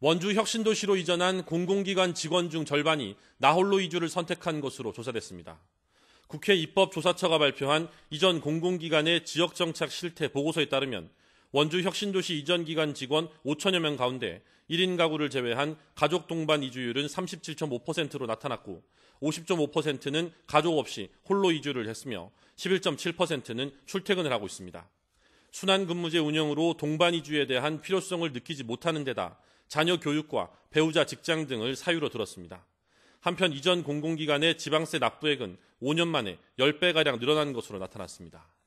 원주 혁신도시로 이전한 공공기관 직원 중 절반이 나홀로 이주를 선택한 것으로 조사됐습니다. 국회 입법조사처가 발표한 이전 공공기관의 지역정착 실태 보고서에 따르면 원주 혁신도시 이전 기관 직원 5천여 명 가운데 1인 가구를 제외한 가족 동반 이주율은 37.5%로 나타났고 50.5%는 가족 없이 홀로 이주를 했으며 11.7%는 출퇴근을 하고 있습니다. 순환 근무제 운영으로 동반 이주에 대한 필요성을 느끼지 못하는 데다 자녀 교육과 배우자 직장 등을 사유로 들었습니다. 한편 이전 공공기관의 지방세 납부액은 5년 만에 10배가량 늘어난 것으로 나타났습니다.